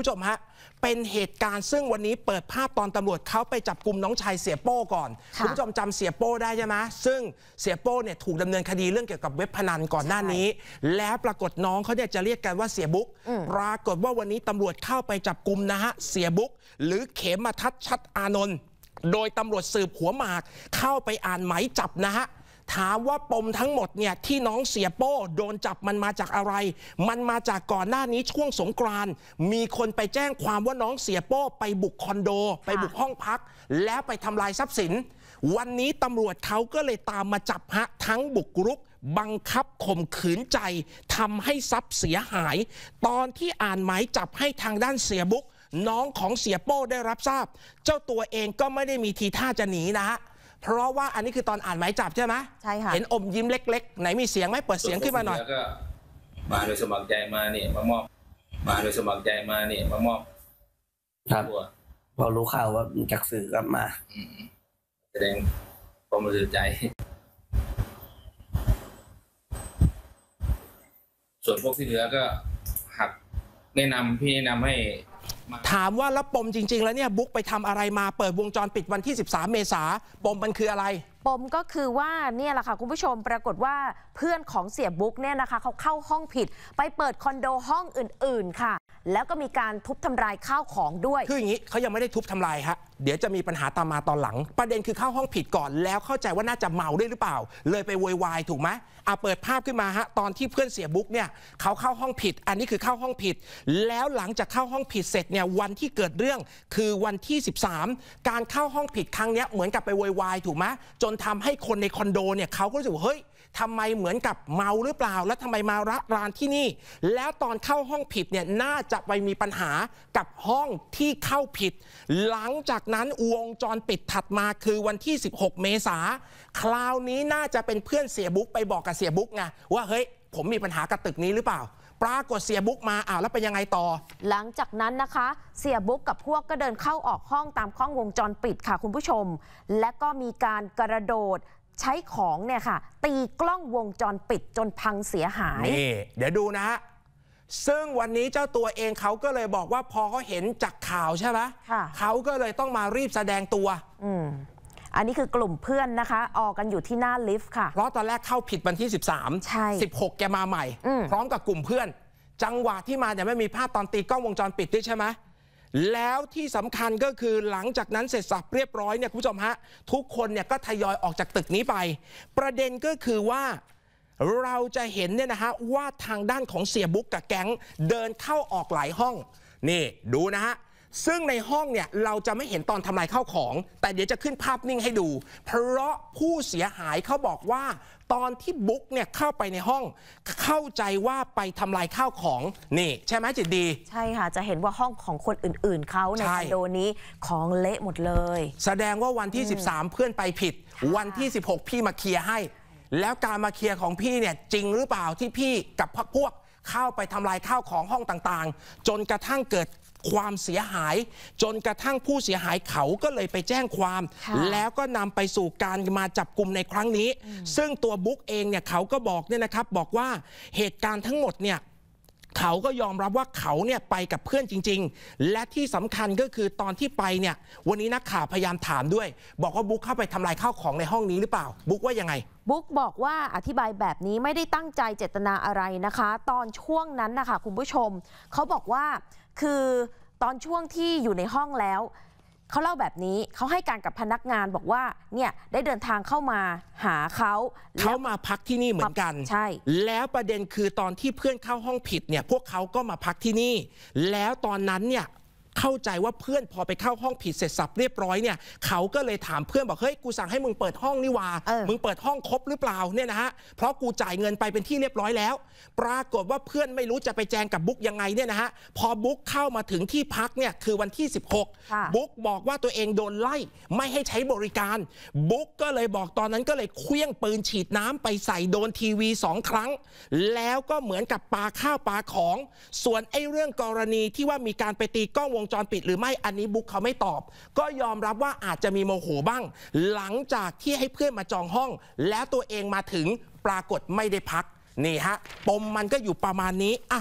ผู้ชมฮะ เป็นเหตุการณ์ซึ่งวันนี้เปิดภาพตอนตำรวจเขาไปจับกลุ่มน้องชายเสียโป้ก่อน คุณผู้ชมจำเสียโป้ได้ใช่ไหม ซึ่งเสียโป้เนี่ยถูกดำเนินคดีเรื่องเกี่ยวกับเว็บพนันก่อนหน้านี้ แล้วปรากฏน้องเขาเนี่ยจะเรียกกันว่าเสียบุ๊กปรากฏว่าวันนี้ ตำรวจเข้าไปจับกลุ่มนะฮะ เสียบุ๊กหรือเขมทัดชัดอานนท์โดยตำรวจสืบหัวหมากเข้าไปอ่านหมายจับนะฮะถามว่าปมทั้งหมดเนี่ยที่น้องเสียโป้โดนจับมันมาจากอะไร มันมาจากก่อนหน้านี้ช่วงสงกรานมีคนไปแจ้งความว่าน้องเสียโป้ไปบุกคอนโด ไปบุกห้องพัก แล้วไปทำลายทรัพย์สิน วันนี้ตำรวจเขาก็เลยตามมาจับฮะทั้งบุกรุก บังคับข่มขืนใจทำให้ทรัพย์เสียหาย ตอนที่อ่านหมายจับให้ทางด้านเสียบุก น้องของเสียโป้ได้รับทราบ เจ้าตัวเองก็ไม่ได้มีทีท่าจะหนีนะฮะเพราะว่าอันนี้คือตอนอ่านหมายจับใช่ไหมใช่ค่ะ เห็นอมยิ้มเล็กๆ ไหนมีเสียงไหมเปิดเสียงขึ้นมาหน่อยวก็มาโดยสมัครใจมาเนี่ยมามอบมาโดยสมัครใจมาเนี่ยมามอบครับเรารู้ข่าวว่าจากสื่อกลับมาแสดงความรู้สึกใจ ส่วนพวกที่เหลือก็ หักแนะนำพี่แนะนำให้ถามว่า แล้วปมจริงๆ แล้วเนี่ยบุ๊กไปทำอะไรมาเปิดวงจรปิดวันที่ 13 เมษาปมมันคืออะไร ปมก็คือว่าเนี่ยแหละค่ะคุณผู้ชมปรากฏว่าเพื่อนของเสียบุ๊กเนี่ยนะคะเขาเข้าห้องผิดไปเปิดคอนโดห้องอื่นๆค่ะ แล้วก็มีการทุบทำลายข้าวของด้วย คืออย่างนี้เขายังไม่ได้ทุบทำลายฮะเดี๋ยวจะมีปัญหาตามมาตอนหลัง ประเด็นคือเข้าห้องผิดก่อน แล้วเข้าใจว่าน่าจะเมาด้วยหรือเปล่า เลยไปวอยวายถูกไหมเอาเปิดภาพขึ้นมาฮะตอนที่เพื่อนเสียบุ๊กเนี่ยเขาเข้าห้องผิด อันนี้คือเข้าห้องผิด แล้วหลังจากเข้าห้องผิดเสร็จเนี่ยวันที่เกิดเรื่องคือวันที่ 13 การเข้าห้องผิดครั้งนี้เหมือนกับไปวอยวายถูกไหมจนทำให้คนในคอนโดเนี่ยเขาก็รู้สึกเฮ้ยทำไมเหมือนกับเมาหรือเปล่า แล้วทำไมมาระรานที่นี่ แล้วตอนเข้าห้องผิดเนี่ยน่าจะไปมีปัญหากับห้องที่เข้าผิด หลังจากนั้นวงจรปิดถัดมาคือวันที่ 16 เมษา คราวนี้น่าจะเป็นเพื่อนเสียบุ๊กไปบอกกับเสียบุ๊กไงว่าเฮ้ยผมมีปัญหากับตึกนี้หรือเปล่า ปรากฏเสียบุ๊กมาอ้าวแล้วเป็นยังไงต่อ หลังจากนั้นนะคะ เสียบุ๊กกับพวกก็เดินเข้าออกห้องตามข้องวงจรปิดค่ะ คุณผู้ชม และก็มีการกระโดดใช้ของเนี่ยค่ะ ตีกล้องวงจรปิดจนพังเสียหายนี่เดี๋ยวดูนะฮะซึ่งวันนี้เจ้าตัวเองเขาก็เลยบอกว่าพอเขาเห็นจากข่าวใช่ไหมเขาก็เลยต้องมารีบแสดงตัวอันนี้คือกลุ่มเพื่อนนะคะ ออกกันอยู่ที่หน้าลิฟต์ค่ะ เพราะตอนแรกเข้าผิดวันที่13ใช่16 แกมาใหม่พร้อมกับกลุ่มเพื่อน จังหวะที่มาเนี่ยไม่มีภาพตอนตีกล้องวงจรปิดด้วยใช่ไหมแล้วที่สำคัญก็คือหลังจากนั้นเสร็จสับเรียบร้อยเนี่ยคุณผู้ชมฮะทุกคนเนี่ยก็ทยอยออกจากตึกนี้ไป ประเด็นก็คือว่าเราจะเห็นเนี่ยนะฮะว่าทางด้านของเสียบุ๊กกับแก๊งเดินเข้าออกหลายห้องนี่ดูนะฮะซึ่งในห้องเนี่ยเราจะไม่เห็นตอนทำลายข้าวของ แต่เดี๋ยวจะขึ้นภาพนิ่งให้ดู เพราะผู้เสียหายเขาบอกว่า ตอนที่บุ๊กเนี่ยเข้าไปในห้องเข้าใจว่าไปทำลายข้าวของนี่ใช่ไหมจิตดี ใช่ค่ะจะเห็นว่าห้องของคนอื่นๆเขาในคอนโดนี้ของเละหมดเลย แสดงว่าวันที่ 13 เพื่อนไปผิด วันที่ 16 พี่มาเคลียร์ให้แล้วการมาเคลียร์ของพี่เนี่ย จริงหรือเปล่าที่พี่กับพวกเข้าไปทำลายข้าวของห้องต่างๆ จนกระทั่งเกิดความเสียหาย จนกระทั่งผู้เสียหายเขาก็เลยไปแจ้งความ แล้วก็นำไปสู่การมาจับกลุ่มในครั้งนี้ ซึ่งตัวบุ๊กเองเนี่ยเขาก็บอกเนี่ยนะครับ บอกว่าเหตุการณ์ทั้งหมดเนี่ยเขาก็ยอมรับว่าเขาเนี่ยไปกับเพื่อนจริง ๆ และที่สำคัญก็คือตอนที่ไปเนี่ย วันนี้นักข่าวพยายามถามด้วย บอกว่าบุ๊กเข้าไปทำลายข้าวของในห้องนี้หรือเปล่า บุ๊กว่ายังไง บุ๊กบอกว่าอธิบายแบบนี้ไม่ได้ตั้งใจเจตนาอะไรนะคะ ตอนช่วงนั้นนะคะคุณผู้ชม เขาบอกว่าคือตอนช่วงที่อยู่ในห้องแล้วเขาเล่าแบบนี้เขาให้การกับพนักงานบอกว่าเนี่ยได้เดินทางเข้ามาหาเขา เขามาพักที่นี่เหมือนกัน ใช่ แล้วประเด็นคือตอนที่เพื่อนเข้าห้องผิดเนี่ยพวกเขาก็มาพักที่นี่ แล้วตอนนั้นเนี่ยเข้าใจว่าเพื่อนพอไปเข้าห้องผิดเสร็จสับเรียบร้อยเนี่ยเขาก็เลยถามเพื่อนบอกเฮ้ยกูสั่งให้มึงเปิดห้องนี่วะมึงเปิดห้องครบหรือเปล่าเนี่ยนะฮะเพราะกูจ่ายเงินไปเป็นที่เรียบร้อยแล้ว ปรากฏว่าเพื่อนไม่รู้จะไปแจงกับบุ๊กยังไงเนี่ยนะฮะพอบุ๊กเข้ามาถึงที่พักเนี่ย คือวันที่ 16 บุ๊กบอกว่าตัวเองโดนไล่ไม่ให้ใช้บริการ บุ๊กก็เลยบอกตอนนั้นก็เลยเคลี้ยงปืนฉีดน้ำไปใส่โดนทีวีสองครั้ง แล้วก็เหมือนกับปาข้าวปาของ ส่วนไอ้เรื่องกรณีที่ว่ามีการไปตีกล้องวงงจรปิดหรือไม่ อันนี้บุ๊กเขาไม่ตอบ ก็ยอมรับว่าอาจจะมีโมโหบ้าง หลังจากที่ให้เพื่อนมาจองห้อง แล้วตัวเองมาถึงปรากฏไม่ได้พัก นี่ฮะ ปมมันก็อยู่ประมาณนี้อ่ะ